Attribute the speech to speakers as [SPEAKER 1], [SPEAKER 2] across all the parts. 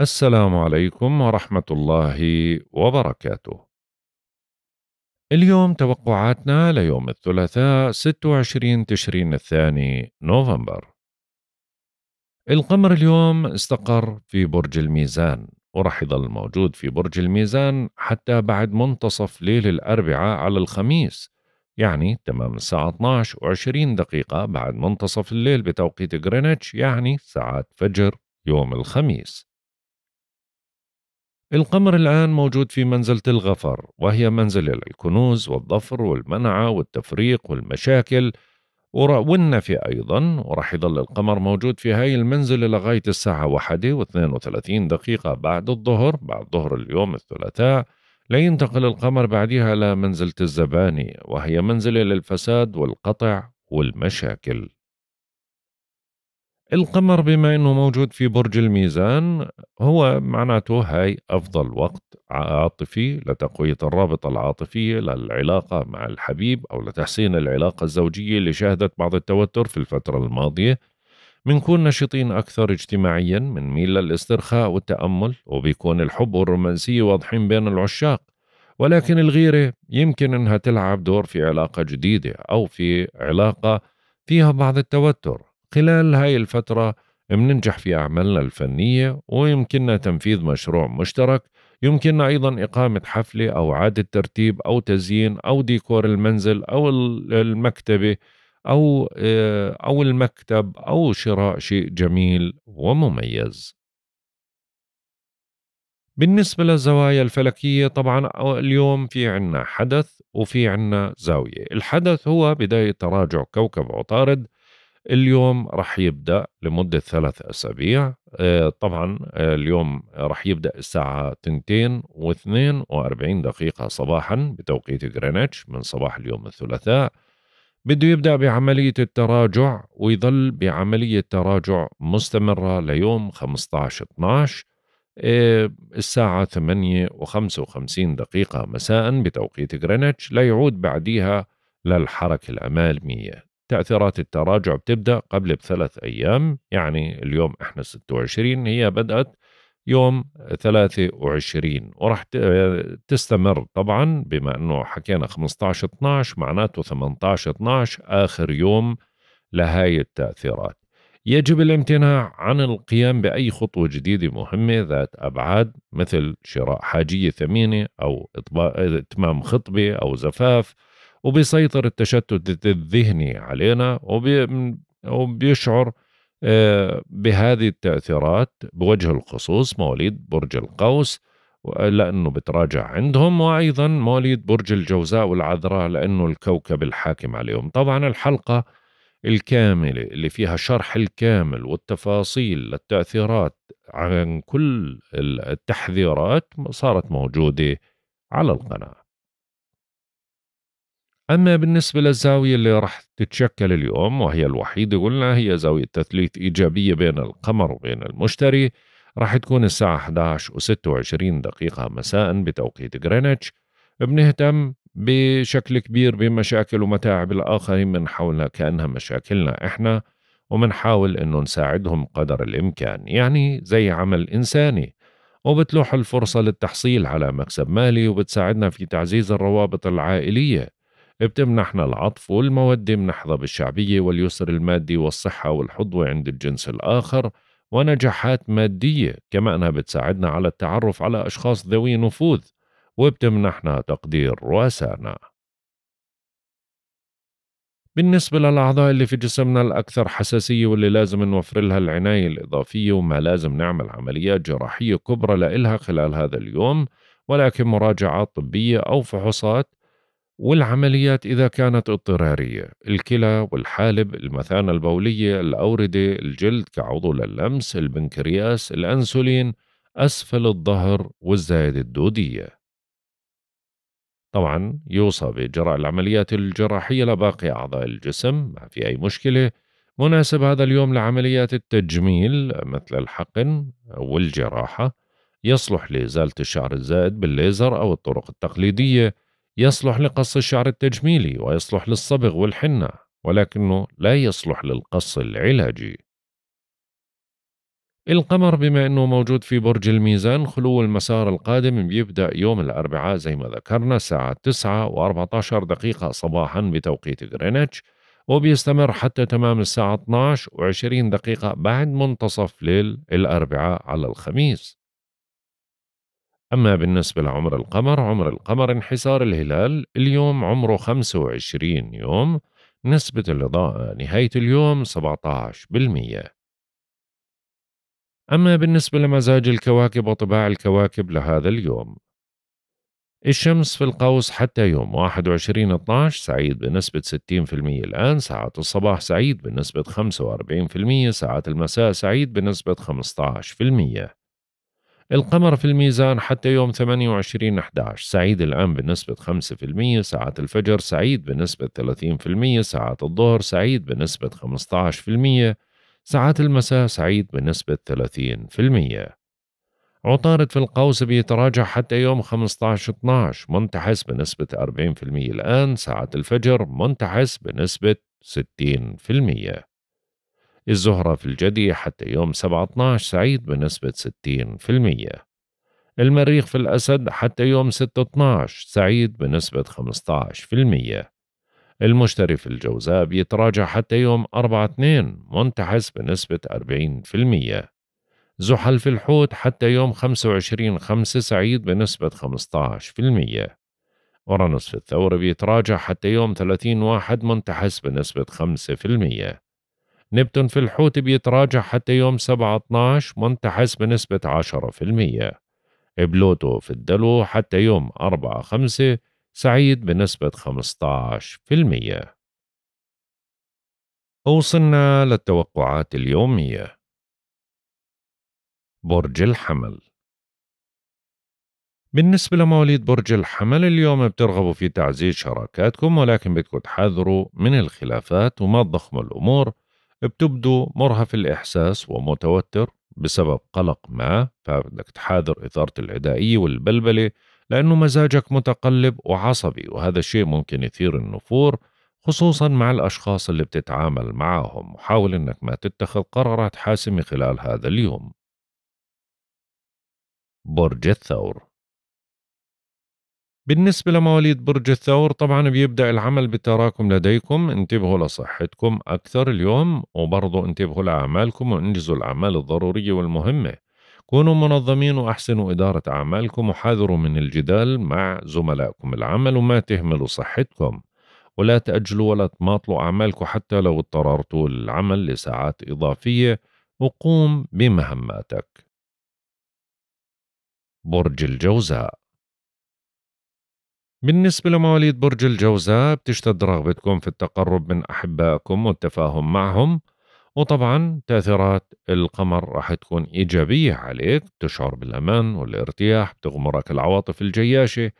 [SPEAKER 1] السلام عليكم ورحمة الله وبركاته. اليوم توقعاتنا ليوم الثلاثاء 26 تشرين الثاني نوفمبر. القمر اليوم استقر في برج الميزان ورح يظل موجود في برج الميزان حتى بعد منتصف ليل الأربعاء على الخميس يعني تمام الساعة 12 و20 دقيقة بعد منتصف الليل بتوقيت غرينتش يعني ساعات فجر يوم الخميس. القمر الآن موجود في منزلة الغفر وهي منزلة للكنوز والظفر والمنعة والتفريق والمشاكل والنفي أيضا ورح يظل القمر موجود في هاي المنزلة لغاية الساعة واحدة واثنين وثلاثين دقيقة بعد الظهر بعد ظهر اليوم الثلاثاء لينتقل القمر بعدها لمنزلة الزباني وهي منزلة للفساد والقطع والمشاكل القمر بما انه موجود في برج الميزان هو معناته هاي افضل وقت عاطفي لتقويه الرابطه العاطفيه للعلاقه مع الحبيب او لتحسين العلاقه الزوجيه اللي شهدت بعض التوتر في الفتره الماضيه بنكون نشيطين أكثر اجتماعيا بنميل للاسترخاء والتأمل وبيكون الحب والرومانسية واضحين بين العشاق ولكن الغيرة يمكن أنها تلعب دور في علاقة جديدة أو في علاقة فيها بعض التوتر خلال هاي الفترة مننجح في أعمالنا الفنية ويمكننا تنفيذ مشروع مشترك يمكننا أيضا إقامة حفلة أو إعادة ترتيب أو تزيين أو ديكور المنزل أو المكتبة أو آه، أو المكتب أو شراء شيء جميل ومميز. بالنسبة للزوايا الفلكية طبعا اليوم في عنا حدث وفي عنا زاوية الحدث هو بداية تراجع كوكب عطارد اليوم رح يبدا لمده ثلاث اسابيع آه، طبعا آه، اليوم رح يبدا الساعه 2 و42 دقيقه صباحا بتوقيت غرينتش من صباح اليوم الثلاثاء بده يبدا بعمليه التراجع ويظل بعمليه تراجع مستمره ليوم 15 12 آه، الساعة 8 و55 دقيقة مساء بتوقيت غرينتش ليعود بعديها للحركة الأمامية تأثيرات التراجع بتبدأ قبل بثلاث أيام يعني اليوم إحنا 26 هي بدأت يوم 23 وراح تستمر طبعا بما أنه حكينا 15 12 معناته 18 12 آخر يوم لهاي التأثيرات يجب الامتناع عن القيام بأي خطوة جديدة مهمة ذات أبعاد مثل شراء حاجية ثمينة أو إتمام خطبة أو زفاف وبيسيطر التشتت الذهني علينا وبي وبيشعر آه، بهذه التأثيرات بوجه الخصوص مواليد برج القوس لأنه بتراجع عندهم وأيضا مواليد برج الجوزاء والعذراء لأنه الكوكب الحاكم عليهم طبعا الحلقة الكاملة اللي فيها شرح الكامل والتفاصيل للتأثيرات عن كل التحذيرات صارت موجودة على القناة أما بالنسبة للزاوية اللي راح تتشكل اليوم وهي الوحيدة قلنا هي زاوية تثليث إيجابية بين القمر وبين المشتري راح تكون الساعة 11 و 26 دقيقة مساء بتوقيت غرينتش بنهتم بشكل كبير بمشاكل ومتاعب الآخرين من حولنا كأنها مشاكلنا إحنا ومنحاول إنه نساعدهم قدر الإمكان يعني زي عمل إنساني وبتلوح الفرصة للتحصيل على مكسب مالي وبتساعدنا في تعزيز الروابط العائلية بتمنحنا العطف والمودة بنحظى بالشعبية واليسر المادي والصحة والحظوة عند الجنس الآخر ونجاحات مادية كما أنها بتساعدنا على التعرف على أشخاص ذوي نفوذ وبتمنحنا تقدير رؤسانا بالنسبة للأعضاء اللي في جسمنا الأكثر حساسية واللي لازم نوفر لها العناية الإضافية وما لازم نعمل عمليات جراحية كبرى لإلها خلال هذا اليوم ولكن مراجعات طبية أو فحوصات والعمليات إذا كانت اضطرارية الكلى والحالب المثانة البولية الأوردة الجلد كعضو للمس البنكرياس الأنسولين أسفل الظهر والزايدة الدودية طبعا يوصى بإجراء العمليات الجراحية لباقي أعضاء الجسم ما في أي مشكلة مناسب هذا اليوم لعمليات التجميل مثل الحقن والجراحة يصلح لإزالة الشعر الزائد بالليزر أو الطرق التقليدية يصلح لقص الشعر التجميلي ويصلح للصبغ والحنة ولكنه لا يصلح للقص العلاجي القمر بما أنه موجود في برج الميزان خلو المسار القادم بيبدأ يوم الأربعاء زي ما ذكرنا الساعة 9 و14 دقيقة صباحا بتوقيت غرينتش وبيستمر حتى تمام الساعة 12 و20 دقيقة بعد منتصف ليل الأربعاء على الخميس أما بالنسبة لعمر القمر عمر القمر انحسار الهلال اليوم عمره 25 يوم نسبة الإضاءة نهاية اليوم 17% أما بالنسبة لمزاج الكواكب وطباع الكواكب لهذا اليوم الشمس في القوس حتى يوم 21 12 سعيد بنسبة 60% الآن ساعات الصباح سعيد بنسبة 45% ساعات المساء سعيد بنسبة 15% القمر في الميزان حتى يوم 28 11 سعيد الآن بنسبة 5% ساعات الفجر سعيد بنسبة 30% ساعات الظهر سعيد بنسبة 15% ساعات المساء سعيد بنسبة 30% عطارد في القوس بيتراجع حتى يوم 15 12 منتحس بنسبة 40% الآن ساعات الفجر منتحس بنسبة 60% الزهرة في الجدي حتى يوم 17 سعيد بنسبة 60% المريخ في الأسد حتى يوم 16 سعيد بنسبة 15% المشتري في الجوزاء بيتراجع حتى يوم أربعة اثنين منتحس بنسبة 40% زحل في الحوت حتى يوم 25/5 سعيد بنسبة 15% أورانوس في الثور بيتراجع حتى يوم 30 واحد منتحس بنسبة 5% نبتون في الحوت بيتراجع حتى يوم 7/12 منتحس بنسبة 10% بلوتو في الدلو حتى يوم 4/5 سعيد بنسبة 15%
[SPEAKER 2] وصلنا للتوقعات اليومية
[SPEAKER 1] برج الحمل بالنسبة لمواليد برج الحمل اليوم بترغبوا في تعزيز شراكاتكم ولكن بدكم تحذروا من الخلافات وما تضخموا الأمور بتبدو مرهف الإحساس ومتوتر بسبب قلق ما فبدك تحاذر إثارة العدائية والبلبلة لأنه مزاجك متقلب وعصبي وهذا الشيء ممكن يثير النفور خصوصا مع الأشخاص اللي بتتعامل معهم وحاول أنك ما تتخذ قرارات حاسمة خلال هذا اليوم برج الثور بالنسبة لمواليد برج الثور طبعا بيبدأ العمل بالتراكم لديكم انتبهوا لصحتكم أكثر اليوم وبرضو انتبهوا لأعمالكم وانجزوا الأعمال الضرورية والمهمة كونوا منظمين وأحسنوا إدارة أعمالكم وحاذروا من الجدال مع زملائكم العمل وما تهملوا صحتكم ولا تأجلوا ولا تماطلوا أعمالكم حتى لو اضطررتوا للعمل لساعات إضافية وقوم بمهماتك
[SPEAKER 2] برج الجوزاء
[SPEAKER 1] بالنسبة لمواليد برج الجوزاء بتشتد رغبتكم في التقرب من أحبائكم والتفاهم معهم وطبعا تأثيرات القمر راح تكون إيجابية عليك تشعر بالأمان والارتياح بتغمرك العواطف الجياشة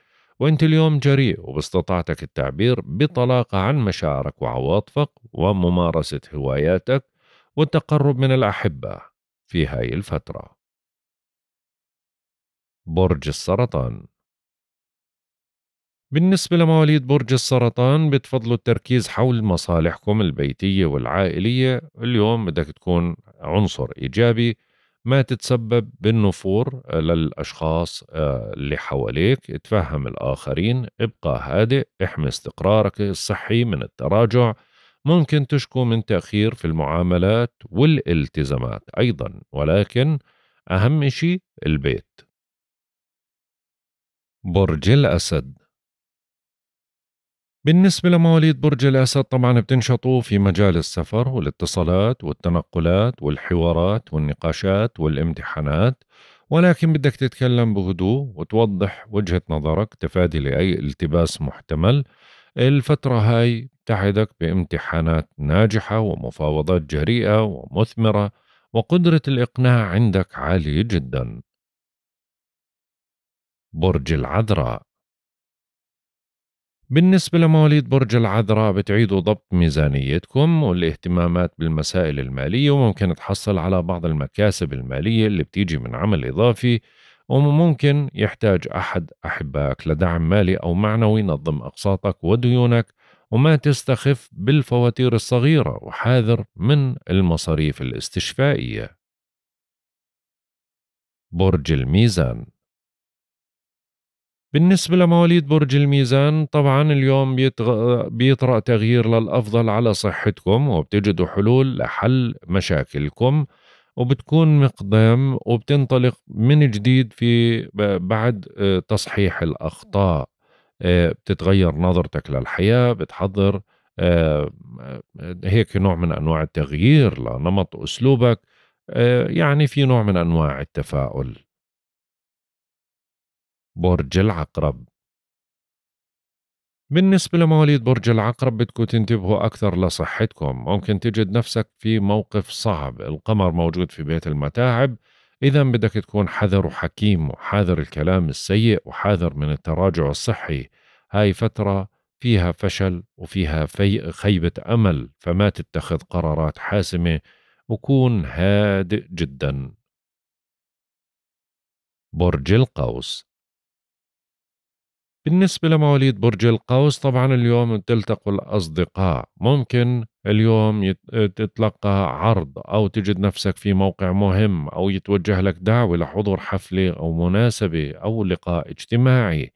[SPEAKER 1] وانت اليوم جريء وباستطاعتك التعبير بطلاقة عن مشاعرك وعواطفك وممارسة هواياتك والتقرب من الأحبة في هاي الفترة
[SPEAKER 2] برج السرطان
[SPEAKER 1] بالنسبة لمواليد برج السرطان بتفضلوا التركيز حول مصالحكم البيتية والعائلية اليوم بدك تكون عنصر إيجابي ما تتسبب بالنفور آه، للأشخاص آه، اللي حواليك تفهم الآخرين ابقى هادئ احمي استقرارك الصحي من التراجع ممكن تشكو من تأخير في المعاملات والالتزامات أيضا ولكن أهم شيء البيت برج الأسد بالنسبة لمواليد برج الأسد طبعا بتنشطوا في مجال السفر والاتصالات والتنقلات والحوارات والنقاشات والامتحانات ولكن بدك تتكلم بهدوء وتوضح وجهة نظرك تفادي لأي التباس محتمل الفترة هاي بتعدك بامتحانات ناجحة ومفاوضات جريئة ومثمرة وقدرة الإقناع عندك عالية جدا برج العذراء بالنسبة لمواليد برج العذراء بتعيدوا ضبط ميزانيتكم والاهتمامات بالمسائل المالية وممكن تحصل على بعض المكاسب المالية اللي بتيجي من عمل إضافي وممكن يحتاج أحد أحبائك لدعم مالي أو معنوي نظم أقساطك وديونك وما تستخف بالفواتير الصغيرة وحاذر من المصاريف الاستشفائية برج الميزان بالنسبة لمواليد برج الميزان طبعا اليوم بيتغ... بيطرأ تغيير للأفضل على صحتكم وبتجدوا حلول لحل مشاكلكم وبتكون مقدام وبتنطلق من جديد في بعد آه، تصحيح الأخطاء آه، بتتغير نظرتك للحياة بتحضر آه، هيك نوع من أنواع التغيير لنمط أسلوبك يعني في نوع من أنواع التفاؤل برج العقرب بالنسبة لمواليد برج العقرب بدكم تنتبهوا أكثر لصحتكم ممكن تجد نفسك في موقف صعب القمر موجود في بيت المتاعب إذا بدك تكون حذر وحكيم وحاذر الكلام السيء وحاذر من التراجع الصحي هاي فترة فيها فشل وفيها في خيبة أمل فما تتخذ قرارات حاسمة وكون هادئ جدا برج القوس بالنسبة لمواليد برج القوس طبعا اليوم تلتقوا الأصدقاء ممكن اليوم تتلقى عرض أو تجد نفسك في موقع مهم أو يتوجه لك دعوة لحضور حفلة أو مناسبة أو لقاء اجتماعي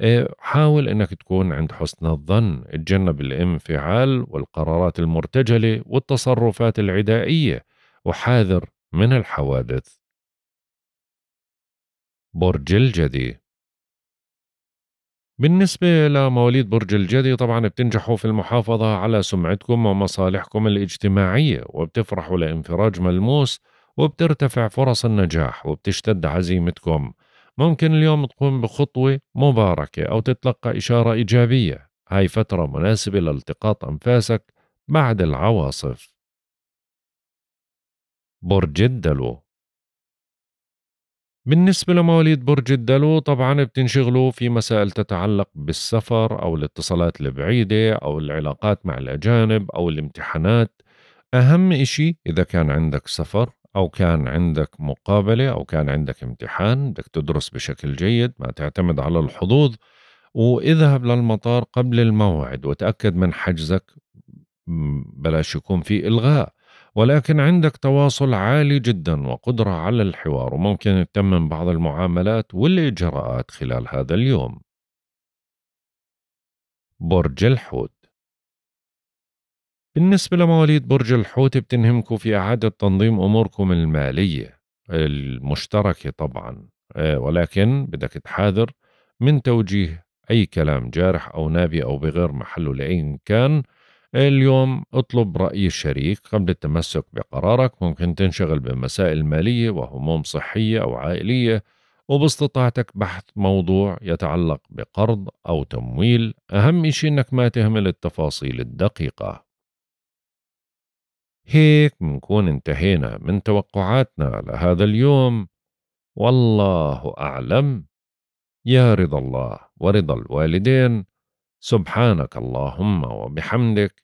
[SPEAKER 1] آه، حاول أنك تكون عند حسن الظن اتجنب الانفعال والقرارات المرتجلة والتصرفات العدائية وحاذر من الحوادث برج الجدي بالنسبة لمواليد برج الجدي طبعا بتنجحوا في المحافظة على سمعتكم ومصالحكم الاجتماعية وبتفرحوا لانفراج ملموس وبترتفع فرص النجاح وبتشتد عزيمتكم ممكن اليوم تقوم بخطوة مباركة أو تتلقى إشارة إيجابية هاي فترة مناسبة لالتقاط أنفاسك بعد
[SPEAKER 2] العواصف برج الدلو
[SPEAKER 1] بالنسبة لمواليد برج الدلو طبعا بتنشغلوا في مسائل تتعلق بالسفر أو الاتصالات البعيدة أو العلاقات مع الأجانب أو الامتحانات أهم إشي إذا كان عندك سفر أو كان عندك مقابلة أو كان عندك امتحان بدك تدرس بشكل جيد ما تعتمد على الحظوظ واذهب للمطار قبل الموعد وتأكد من حجزك بلاش يكون في إلغاء ولكن عندك تواصل عالي جدا وقدرة على الحوار وممكن تتمم بعض المعاملات والإجراءات خلال هذا اليوم برج الحوت بالنسبة لمواليد برج الحوت بتنهمكم في إعادة تنظيم أموركم المالية المشتركة طبعا ولكن بدك تحاذر من توجيه أي كلام جارح أو نابي أو بغير محله لأي كان اليوم اطلب رأي الشريك قبل التمسك بقرارك ممكن تنشغل بمسائل مالية وهموم صحية أو عائلية وباستطاعتك بحث موضوع يتعلق بقرض أو تمويل أهم شيء أنك ما تهمل التفاصيل الدقيقة هيك منكون انتهينا من توقعاتنا لهذا اليوم والله أعلم يا رضا الله ورضا الوالدين سبحانك اللهم وبحمدك